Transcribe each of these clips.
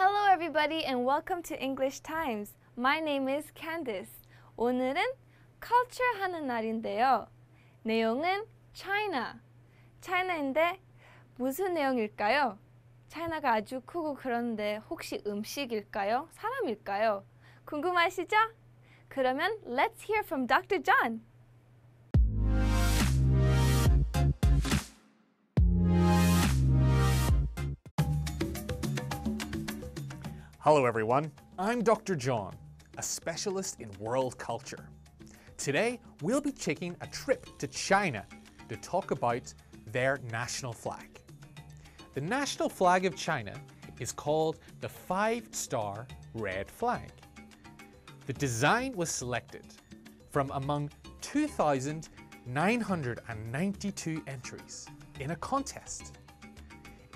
Hello everybody and welcome to English Times. My name is Candice. 오늘은 culture 하는 날인데요. 내용은 China. China인데 무슨 내용일까요? China가 아주 크고 그런데 혹시 음식일까요? 사람일까요? 궁금하시죠? 그러면 let's hear from Dr. John. Hello everyone, I'm Dr. John, a specialist in world culture. Today, we'll be taking a trip to China to talk about their national flag. The national flag of China is called the five-star red flag. The design was selected from among 2,992 entries in a contest.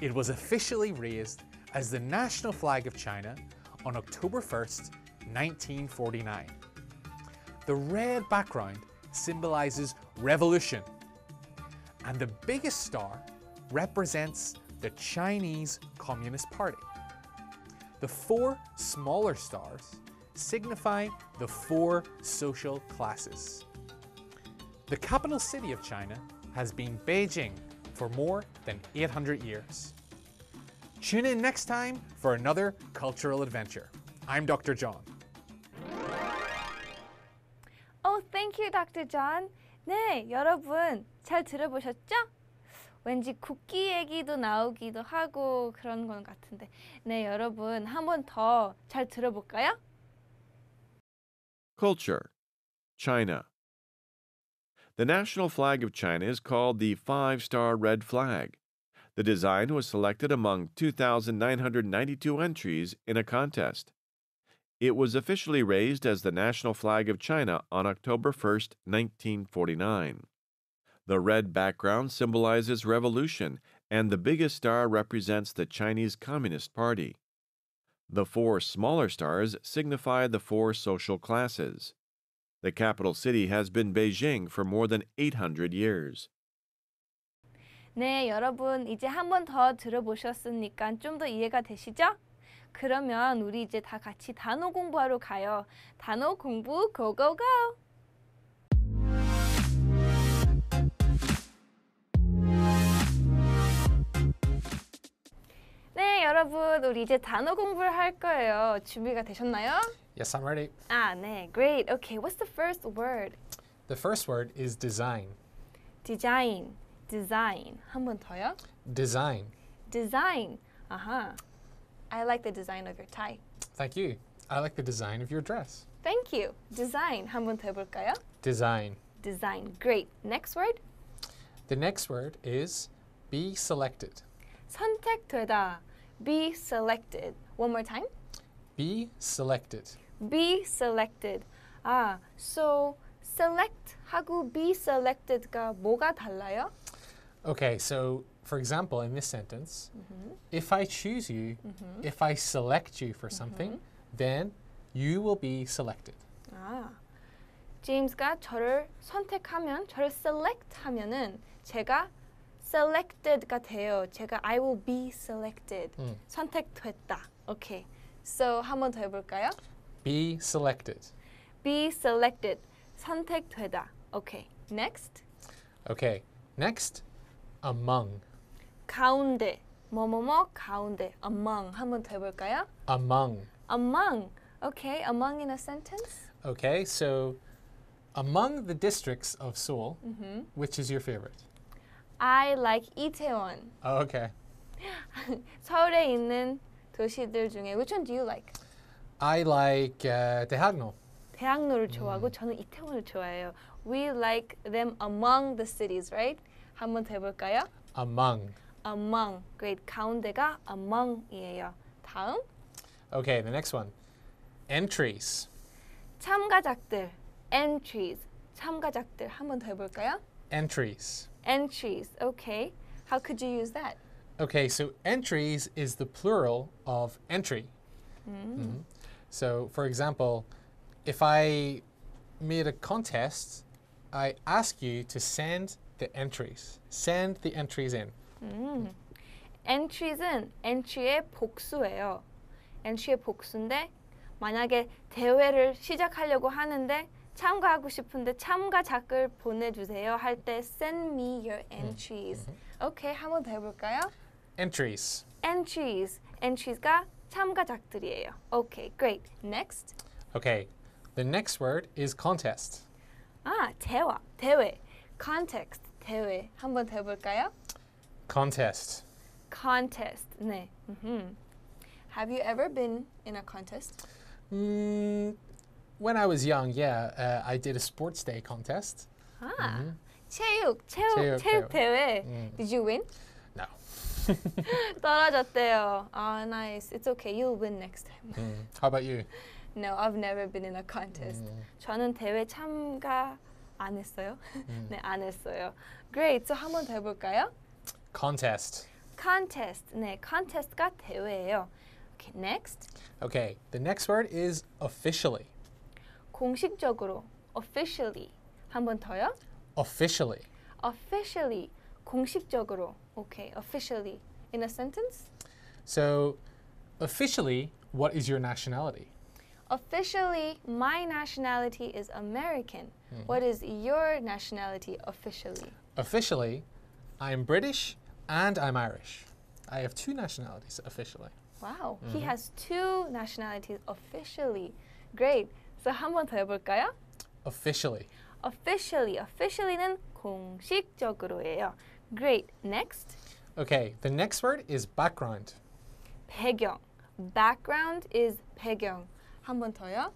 It was officially raised as the national flag of China on October 1st, 1949. The red background symbolizes revolution, and the biggest star represents the Chinese Communist Party. The four smaller stars signify the four social classes. The capital city of China has been Beijing for more than 800 years. Tune in next time for another cultural adventure. I'm Dr. John. Oh, thank you, Dr. John. 네, 여러분 잘 들어보셨죠? 왠지 국기 얘기도 나오기도 하고 그런 건 같은데. 네, 여러분 한더잘 들어볼까요? Culture China The national flag of China is called the five star red flag. The design was selected among 2,992 entries in a contest. It was officially raised as the national flag of China on October 1, 1949. The red background symbolizes revolution, and the biggest star represents the Chinese Communist Party. The four smaller stars signify the four social classes. The capital city has been Beijing for more than 800 years. 네, 여러분 이제 한 번 더 들어보셨으니까 좀 더 이해가 되시죠? 그러면 우리 이제 다 같이 단어 공부하러 가요. 단어 공부 고고고! 네, 여러분 우리 이제 단어 공부를 할 거예요. 준비가 되셨나요? Yes, I'm ready. 아, 네. Great. Okay, what's the first word? The first word is design. Design. design. 한 더요. Design. Design. 아하. I like the design of your tie. Thank you. I like the design of your dress. Thank you. Design. 한더 해볼까요? Design. Design. Great. Next word. The next word is be selected. 선택되다. Be selected. One more time. Be selected. Be selected. Ah. so select 하고 be selected가 뭐가 달라요? Okay, so for example, in this sentence, mm -hmm. if I choose you, mm -hmm. if I select you for something, mm-hmm. then you will be selected. Ah, James가 저를 선택하면, 저를 select하면은 제가 selected가 돼요. 제가 I will be selected. 음. 선택됐다. Okay. So 한번 더 해볼까요? Be selected. Be selected. 선택되다. Okay. Next. Okay. Next among. 가운데 뭐뭐뭐 가운데 among 한번 해볼까요? Among. Among. Okay, among in a sentence. Okay, so among the districts of Seoul, mm -hmm. which is your favorite? I like Itaewon. Oh, okay. 서울에 있는 도시들 중에 which one do you like? I like uh, 대학로. 대학로를 mm. 좋아하고 저는 이태원을 좋아해요. We like them among the cities, right? 한번 해볼까요? Among. Among. Great. 가운데가 among이에요. 다음. Okay, the next one. Entries. 참가작들. Entries. 참가작들 한번 더 해볼까요? Entries. Entries. Okay. How could you use that? Okay, so entries is the plural of entry. Mm. Mm -hmm. So, for example, if I made a contest, I ask you to send the entries. Send the entries in. 음. entries은 entry의 복수예요. entry의 복수인데 만약에 대회를 시작하려고 하는데 참가하고 싶은데 참가작을 보내주세요 할 때 send me your entries. 오케이, 한번 더 해볼까요? entries. entries. entries가 참가작들이에요. 오케이, okay, great. Next. Okay, the next word is contest. 아, 대화, 대회. context, 대회 한번 대볼까요? Contest. Contest. 네. Mm-hmm. Have you ever been in a contest? Mm, when I was young, yeah, uh, I did a sports day contest. Ah, mm-hmm. 체육, 체육, 체육, 체육 대회. Mm. Did you win? No. 떨어졌대요. Ah, nice. It's okay. You'll win next time. Mm. How about you? No, I've never been in a contest. Mm. 저는 대회 참가 안 했어요? 네, 안 했어요. Great. So 한번 번더 해볼까요? Contest. Contest. 네, contest가 대회예요. Okay, next. Okay, the next word is officially. 공식적으로 officially 한번 더요? Officially. Officially 공식적으로. Okay, officially in a sentence. So, officially, what is your nationality? Officially, my nationality is American. Mm. What is your nationality officially? Officially, I'm British and I'm Irish. I have two nationalities officially. Wow, mm -hmm. he mm-hmm. has two nationalities officially. Great. So 한번 더 해볼까요? Officially. Officially. Officially는 공식적으로예요. Great. Next. Okay, the next word is background. 배경. Background is 배경. 한번 더요.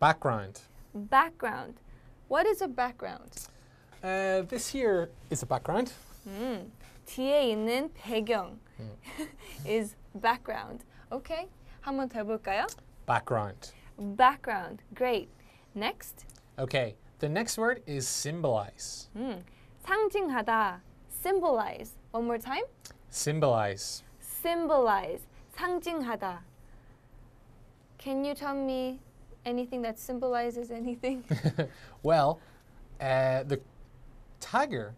Background. Background. What is a background? Uh, this here is a background. 음, hmm. 뒤에 있는 배경 hmm. is background. Okay, 한번 더 볼까요? Background. Background. Great. Next. Okay, the next word is symbolize. Hmm. 상징하다. Symbolize. One more time. Symbolize. Symbolize. 상징하다. Can you tell me anything that symbolizes anything? well, uh, the tiger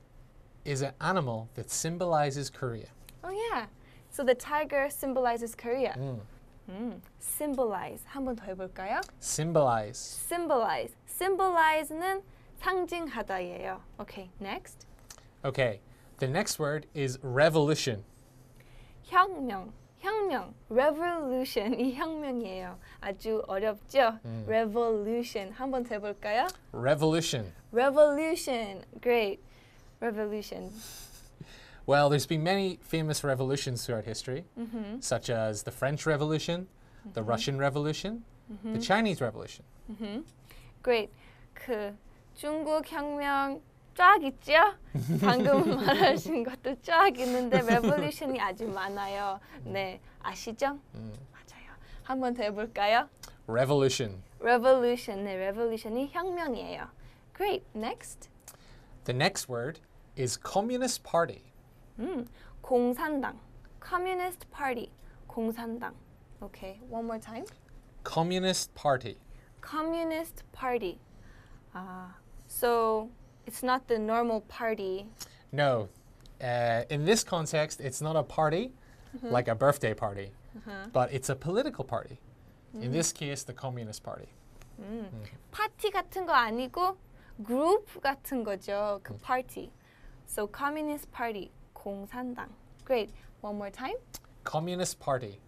is an animal that symbolizes Korea. Oh yeah. So the tiger symbolizes Korea. Mm. 음, hmm. symbolize 한번 더 해볼까요? Symbolize. Symbolize. Symbolize는 상징하다예요. Okay, next. Okay, the next word is revolution. 혁명. 혁명, revolution 이 혁명이에요. 아주 어렵죠? 음. revolution 한번 해볼까요? Revolution. Revolution, great. Revolution. Well, there's been many famous revolutions throughout history, mm -hmm. such as the French Revolution, mm -hmm. the mm-hmm. Russian Revolution, mm -hmm. the mm-hmm. Chinese Revolution. Mm-hmm. Great. 그 중국 혁명, 쫙 있죠? 방금 말하신 것도 쫙 있는데 레볼루션이 아주 많아요. 네, 아시죠? 음. 맞아요. 한번 더 해볼까요? Revolution. Revolution. 네, revolution이 혁명이에요. Great. Next. The next word is Communist Party. 음, 공산당. Communist Party. 공산당. Okay, one more time. Communist Party. Communist Party. Ah, uh, so It's not the normal party. No. Uh, in this context, it's not a party mm -hmm. like a birthday party, uh -huh. but it's a political party. Mm. In this mm. case, the Communist Party. 음. 음. 파티 같은 거 아니고 그룹 같은 거죠. 그 음. Mm. party. So Communist Party, 공산당. Great. One more time. Communist Party.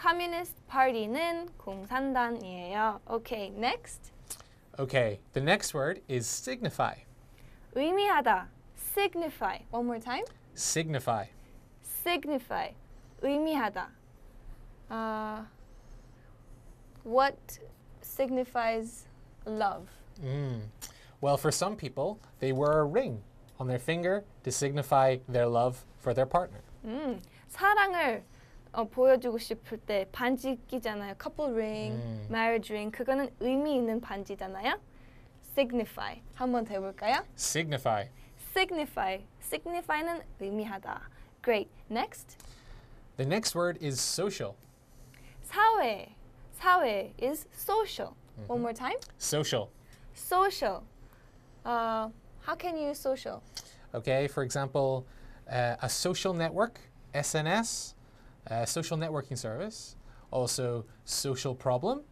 Communist Party는 공산당이에요. Okay, next. Okay, the next word is signify. 의미하다, signify. One more time. signify. signify, 의미하다. Uh, what signifies love? Mm. Well, for some people, they wear a ring on their finger to signify their love for their partner. 음, hmm. 사랑을 어, 보여주고 싶을 때 반지 끼잖아요. couple ring, 음. Hmm. marriage ring. 그거는 의미 있는 반지잖아요 signify. 한번 더 해볼까요? Signify. Signify. Signify는 의미하다. Great. Next. The next word is social. 사회. 사회 is social. Mm -hmm. One more time. Social. Social. Uh, how can you use social? Okay, for example, uh, a social network, SNS, uh, social networking service, also social problem.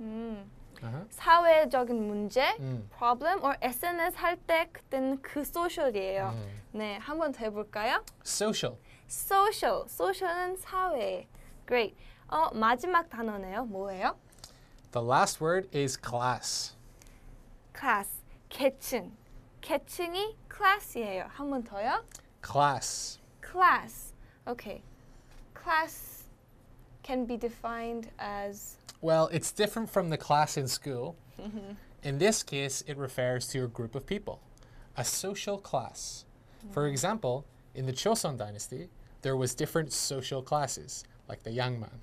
Mm. Uh-huh. 사회적인 문제, 음. problem, or SNS 할 때 그때는 그 소셜이에요. 음. 네, 한 번 더 해볼까요? Social. Social. Social은 사회. Great. 어, 마지막 단어네요. 뭐예요? The last word is class. Class. 계층. 계층이 class이에요. 한 번 더요? Class. Class. Okay. Class can be defined as well, it's different from the class in school. Mm-hmm. In this case, it refers to a group of people, a social class. Mm-hmm. For mm. example, in the Choson dynasty, there was different social classes, like the Yangman,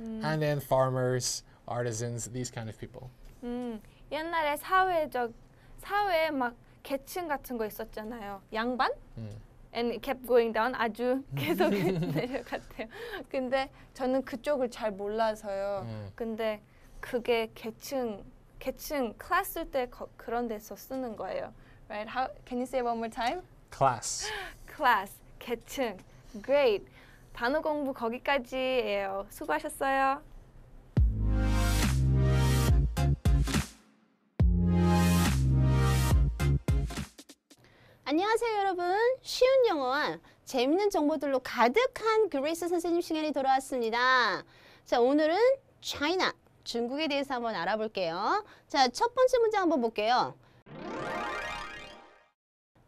mm. and then farmers, artisans, these kind of people. 음, mm. 옛날에 사회적 사회 막 계층 같은 거 있었잖아요. 양반? 음. and kept going down 아주 음. 계속 내려갔대요. 근데 저는 그쪽을 잘 몰라서요. 음. 근데 그게 계층 계층 클래스 쓸때 그런 데서 쓰는 거예요. Right? How can you say one more time? Class. Class. 계층. Great. 단어 공부 거기까지예요. 수고하셨어요. 안녕하세요 여러분 쉬운 영어와 재밌는 정보들로 가득한 그레이스 선생님 시간이 돌아왔습니다 자 오늘은 차이나 중국에 대해서 한번 알아볼게요 자 첫 번째 문제 한번 볼게요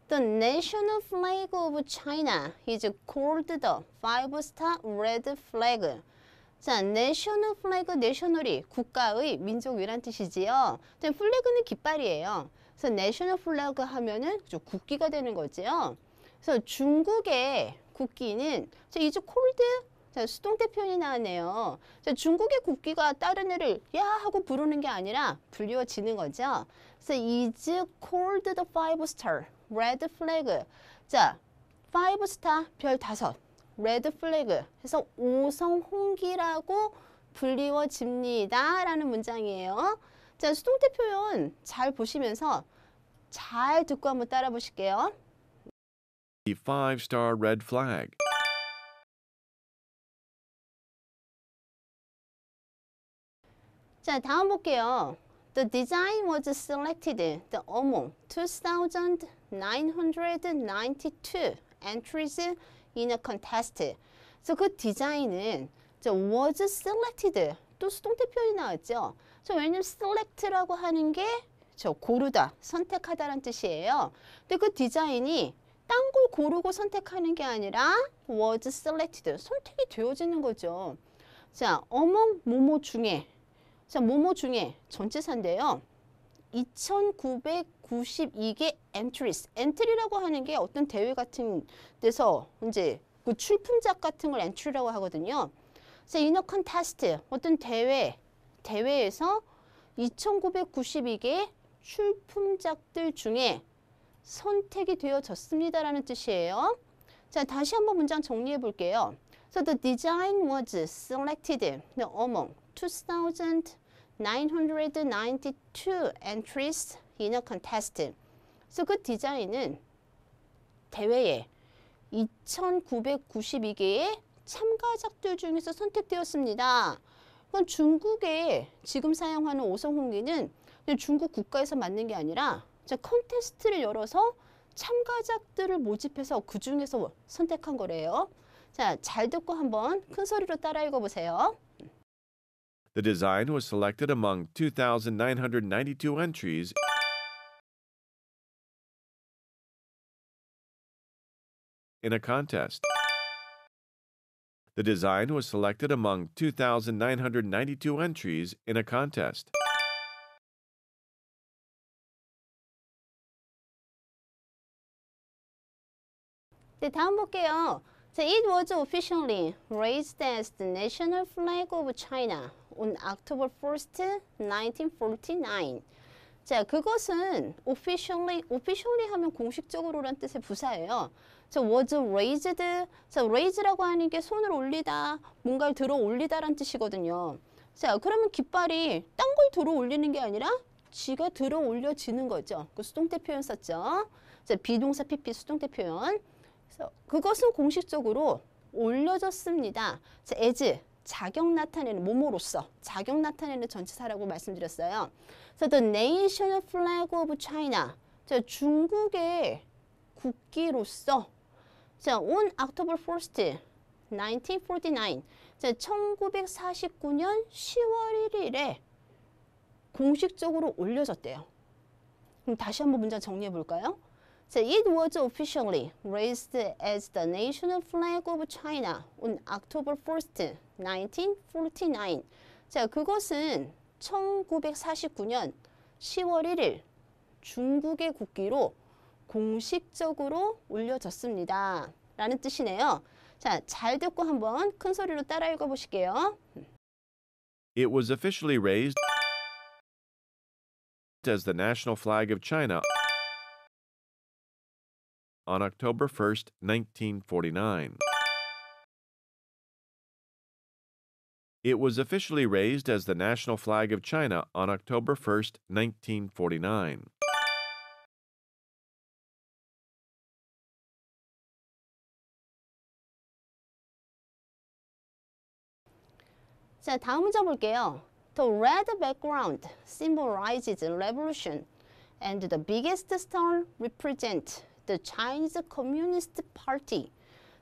The national flag of China is called the five-star red flag 자, national flag, national이 국가의 민족이란 뜻이지요. 자, 플래그는 깃발이에요. 그래서 내셔널 플래그 하면은 국기가 되는 거지요. 그래서 중국의 국기는 이제 콜드 자, 수동태 표현이 나왔네요. 자, 중국의 국기가 다른 애를 야 하고 부르는 게 아니라 불리워지는 거죠. 그래서 is called the five star, red flag. 자, five star 별 다섯, red flag. 해서 오성 홍기라고 불리워집니다라는 문장이에요. 자, 수동태 표현 잘 보시면서 잘 듣고 한번 따라 보실게요. Five star red flag. 자, 다음 볼게요. The design was selected the among 2,992 entries in a contest. 그래서 그 디자인은 was selected 또 수동태 표현이 나왔죠. 그래서 왜냐면 select라고 하는 게 저 고르다, 선택하다라는 뜻이에요. 근데 그 디자인이 딴 걸 고르고 선택하는 게 아니라 was selected, 선택이 되어지는 거죠. 자, 어몽 모모 중에 자, 모모 중에 전체사인데요. 2,992개 entries. entry라고 하는 게 어떤 대회 같은 데서 이제 그 출품작 같은 걸 entry라고 하거든요. 그래서 in a contest, 어떤 대회, 대회에서 2,992개 출품작들 중에 선택이 되어졌습니다라는 뜻이에요. 자, 다시 한번 문장 정리해 볼게요. So the design was selected among 2,992 entries in a contest. So 그 디자인은 대회에 2,992개의 참가작들 중에서 선택되었습니다. 그럼 중국에 지금 사용하는 오성홍기는 중국 국가에서 만든 게 아니라 컨테스트를 열어서 참가자들을 모집해서 그 중에서 선택한 거래요. 자, 잘 듣고 한번 큰 소리로 따라 읽어보세요. The design was selected among 2,992 entries. in a contest. The design was selected among 2,992 entries in a contest. 네, 다음 볼게요. So it was officially raised as the national flag of China on October 1st, 1949. 자, 그것은 officially, officially 하면 공식적으로란 뜻의 부사예요. 저 was raised. 자, raise라고 하는 게 손을 올리다, 뭔가를 들어 올리다란 뜻이거든요. 자, 그러면 깃발이 딴 걸 들어 올리는 게 아니라 지가 들어 올려지는 거죠. 그 수동태 표현 썼죠. 자, 비동사 PP 수동태 표현. 그래서 그것은 공식적으로 올려졌습니다. 자, as 자격 나타내는 몸으로서 자격 나타내는 전치사라고 말씀드렸어요. 그래 the national flag of China. 자, 중국의 국기로서 자, on October 1st, 1949. 자, 1949년 10월 1일에 공식적으로 올려졌대요. 그럼 다시 한번 문장 정리해 볼까요? 자, it was officially raised as the national flag of China on October 1st, 1949. 자, 그것은 1949년 10월 1일 중국의 국기로 공식적으로 올려졌습니다. 라는 뜻이네요. 자, 잘 듣고 한번 큰 소리로 따라 읽어 보실게요. It was officially raised as the national flag of China on October 1st, 1949. It was officially raised as the national flag of China on October 1st, 1949. 자, 다음 문제 볼게요. The red background symbolizes revolution and the biggest star represents the Chinese Communist Party.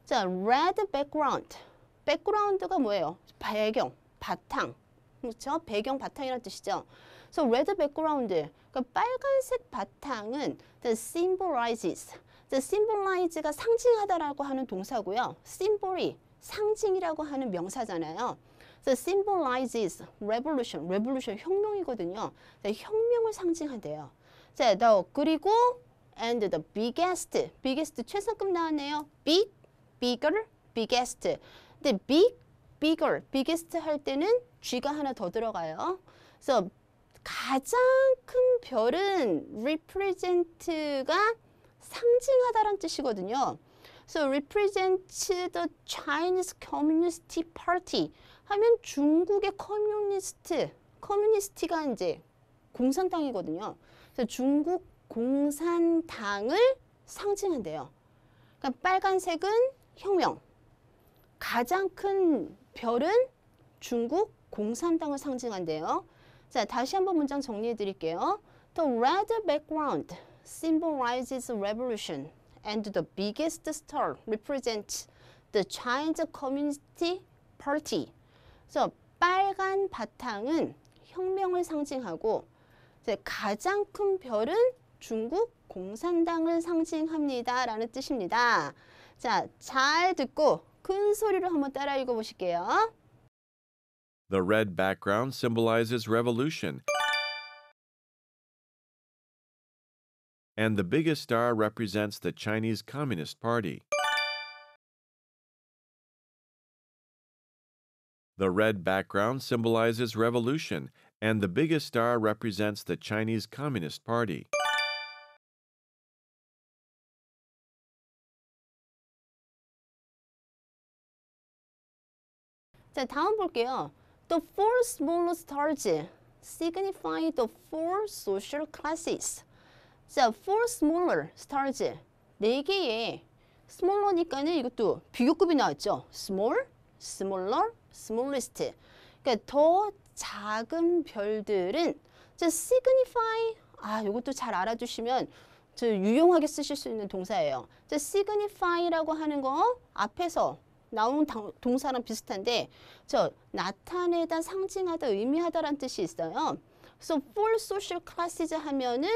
자, red background. 백그라운드가 뭐예요? 배경, 바탕. 그렇죠? 배경, 바탕이라는 뜻이죠. So red background. 그러니까 빨간색 바탕은 the symbolizes. the symbolize가 상징하다라고 하는 동사고요. symbol이 상징이라고 하는 명사잖아요. symbolizes revolution, revolution 혁명이거든요. 혁명을 상징한대요. 자, 그리고 and the biggest, biggest 최상급 나왔네요. big, bigger, biggest. 근데 big, bigger, biggest 할 때는 G가 하나 더 들어가요. 그래서 가장 큰 별은 represent가 상징하다란 뜻이거든요. So represent the Chinese Communist Party. 하면 중국의 커뮤니스트, 커뮤니스트가 이제 공산당이거든요. 그래서 중국 공산당을 상징한대요. 그러니까 빨간색은 혁명, 가장 큰 별은 중국 공산당을 상징한대요. 자, 다시 한번 문장 정리해 드릴게요. The red background symbolizes revolution and the biggest star represents the Chinese Communist Party 그래서 빨간 바탕은 혁명을 상징하고 가장 큰 별은 중국 공산당을 상징합니다. 라는 뜻입니다. 자, 잘 듣고 큰 소리로 한번 따라 읽어보실게요. The red background symbolizes revolution. And the biggest star represents the Chinese Communist Party. The red background symbolizes revolution, and the biggest star represents the Chinese Communist Party. 자, 다음 볼게요. The four smaller stars signify the four social classes. 자, four smaller stars. 네 개의 smaller니까는 이것도 비교급이 나왔죠. small, smaller, smallest. 그러니까 더 작은 별들은 signify 아 이것도 잘 알아주시면 저 유용하게 쓰실 수 있는 동사예요. 저 signify라고 하는 거 앞에서 나온 동사랑 비슷한데 저 나타내다 상징하다 의미하다란 뜻이 있어요. 그래 for social classes 하면은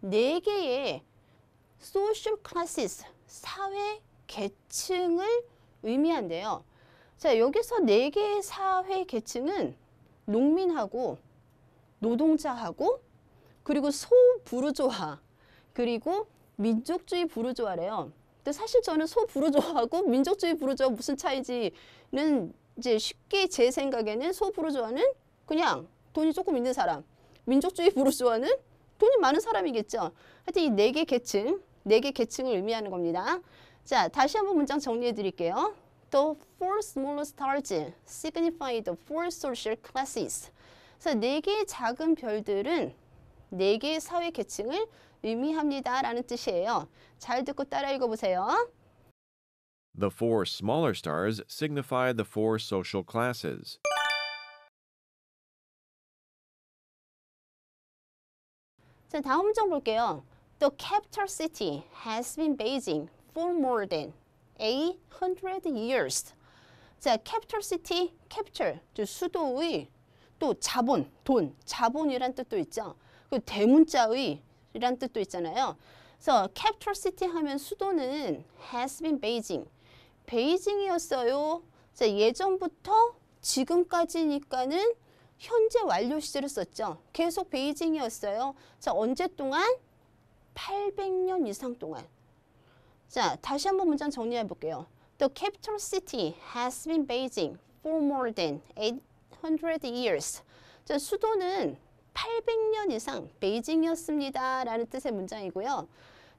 네 개의 social classes 사회 계층을 의미한대요. 자, 여기서 네 개의 사회 계층은 농민하고 노동자하고 그리고 소부르조아 그리고 민족주의 부르조아래요. 근데 사실 저는 소부르조아하고 민족주의 부르조아 무슨 차이지는 이제 쉽게 제 생각에는 소부르조아는 그냥 돈이 조금 있는 사람, 민족주의 부르조아는 돈이 많은 사람이겠죠. 하여튼 이 네 개 계층, 네 개 계층을 의미하는 겁니다. 자, 다시 한번 문장 정리해 드릴게요. the four small stars signify the four social classes. 그래서 네 개의 작은 별들은 네 개의 사회 계층을 의미합니다. 라는 뜻이에요. 잘 듣고 따라 읽어보세요. The four smaller stars signify the four social classes. 자, 다음 점 볼게요. The capital city has been Beijing for more than a hundred years. 자, capital city, capital, 수도의 또 자본, 돈, 자본이란 뜻도 있죠. 그 대문자의 이란 뜻도 있잖아요. 그래서 capital city 하면 수도는 has been Beijing. 베이징이었어요. 자, 예전부터 지금까지니까는 현재 완료 시제를 썼죠. 계속 베이징이었어요. 자, 언제 동안? 800년 이상 동안. 자, 다시 한번 문장 정리해 볼게요. The capital city has been Beijing for more than 800 years. 자, 수도는 800년 이상 베이징이었습니다. 라는 뜻의 문장이고요.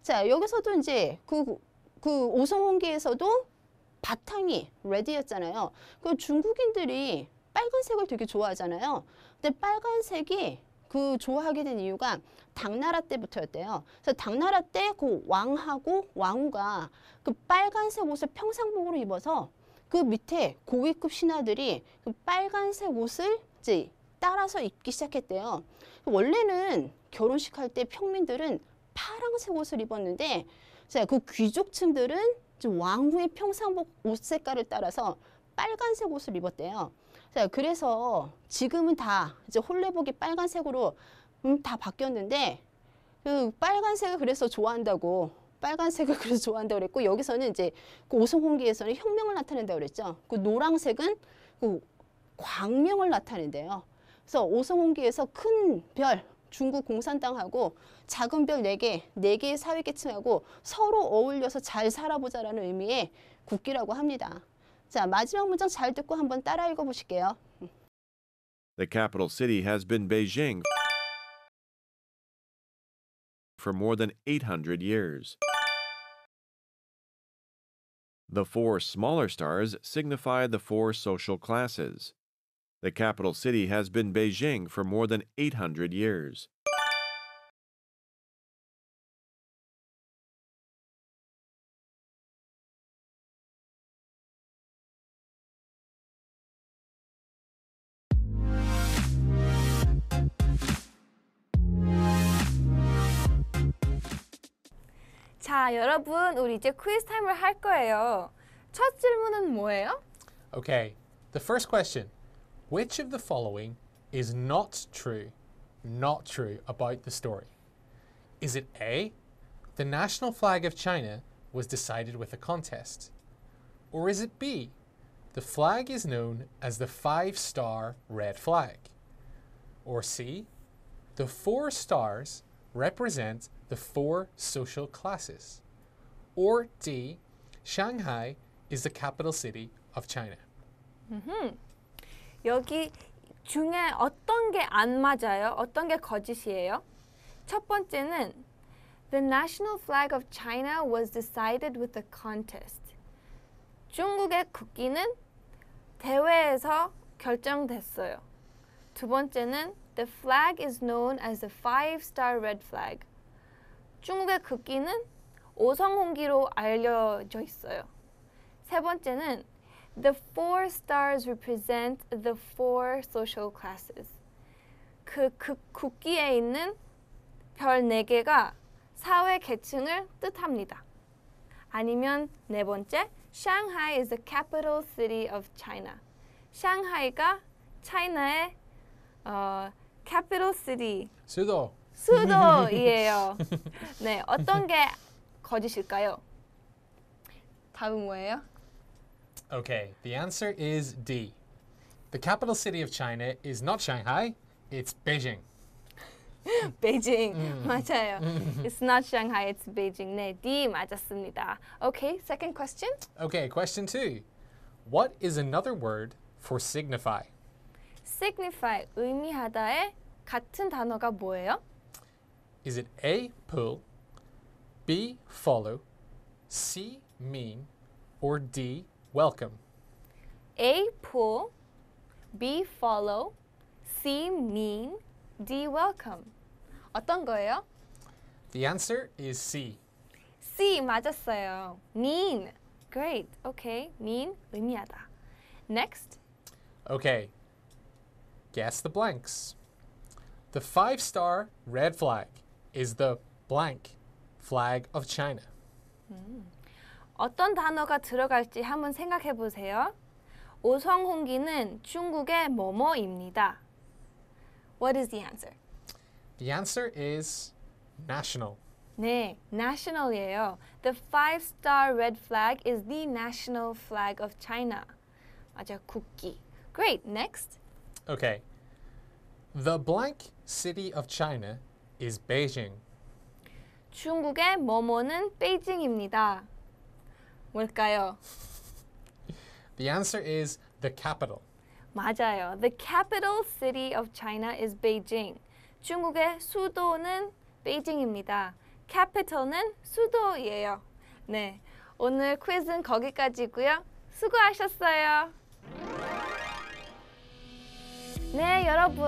자, 여기서도 이제 그, 그 오성홍기에서도 바탕이 레드였잖아요. 그 중국인들이 빨간색을 되게 좋아하잖아요. 근데 빨간색이 그 좋아하게 된 이유가 당나라 때부터였대요. 그래서 당나라 때 그 왕하고 왕후가 그 빨간색 옷을 평상복으로 입어서 그 밑에 고위급 신하들이 그 빨간색 옷을 이제 따라서 입기 시작했대요. 원래는 결혼식 할 때 평민들은 파랑색 옷을 입었는데 그 귀족층들은 왕후의 평상복 옷 색깔을 따라서 빨간색 옷을 입었대요. 자, 그래서 지금은 다 이제 홀레복이 빨간색으로 음, 다 바뀌었는데 그 빨간색을 그래서 좋아한다고 빨간색을 그래서 좋아한다고 그랬고 여기서는 이제 그 오성홍기에서는 혁명을 나타낸다고 그랬죠. 그 노랑색은 그 광명을 나타낸대요. 그래서 오성홍기에서 큰 별, 중국 공산당하고 작은 별 네 개 네개의 사회계층하고 서로 어울려서 잘 살아보자라는 의미의 국기라고 합니다. 자, 마지막 문장 잘 듣고 한번 따라 읽어 보실게요. The capital city has been Beijing for more than 800 years. The four smaller stars signify the four social classes. The capital city has been Beijing for more than 800 years. 자, 여러분, 우리 이제 퀴즈 타임을 할 거예요. 첫 질문은 뭐예요? Okay, the first question. Which of the following is not true, not true about the story? Is it A, the national flag of China was decided with a contest? Or is it B, the flag is known as the five star red flag? Or C, the four stars represent the four social classes. Or D, Shanghai is the capital city of China. Mm-hmm. 여기 중에 어떤 게 안 맞아요? 어떤 게 거짓이에요? 첫 번째는 The national flag of China was decided with a contest. 중국의 국기는 대회에서 결정됐어요. 두 번째는 The flag is known as the five-star red flag. 중국의 극기는 오성홍기로 알려져 있어요. 세 번째는 The four stars represent the four social classes. 그, 그 국기에 있는 별 네 개가 사회 계층을 뜻합니다. 아니면 네 번째, Shanghai is the capital city of China. 샹하이가 차이나의 어, capital city. 수도. 수도이에요. 네, 어떤 게 거짓일까요? 답은 뭐예요? Okay, the answer is D. The capital city of China is not Shanghai, it's Beijing. Beijing mm. 맞아요. Mm. it's not Shanghai, it's Beijing. 네, D 맞았습니다. Okay, second question. Okay, question two. What is another word for signify? Signify 의미하다의 같은 단어가 뭐예요? Is it A, pull, B, follow, C, mean, or D, welcome? A, pull, B, follow, C, mean, D, welcome. 어떤 거예요? The answer is C. C 맞았어요. mean. Great. Okay. mean 의미하다. Next. Okay. Guess the blanks. The five-star red flag is the blank flag of China. 음, hmm. 어떤 단어가 들어갈지 한번 생각해 보세요. 오성홍기는 중국의 뭐뭐입니다. What is the answer? The answer is national. 네, national이에요. The five-star red flag is the national flag of China. 맞아, 국기. Great, next. Okay. The blank city of China is Beijing. 중국의 뭐뭐는 베이징입니다. 뭘까요? The answer is the capital. 맞아요. The capital city of China is Beijing. 중국의 수도는 베이징입니다. capital는 수도예요. 네. 오늘 퀴즈는 거기까지고요. 수고하셨어요. 네, 여러분.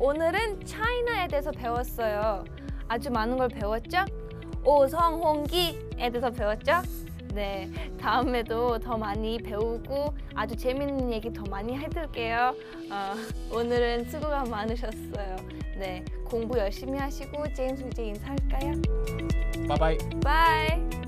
오늘은 차이나에 대해서 배웠어요. 아주 많은 걸 배웠죠? 오성홍기에 대해서 배웠죠? 네, 다음에도 더 많이 배우고 아주 재밌는 얘기 더 많이 해드릴게요. 어, 오늘은 수고가 많으셨어요. 네, 공부 열심히 하시고 제임스 이제 인사할까요? 바이바이. 바이.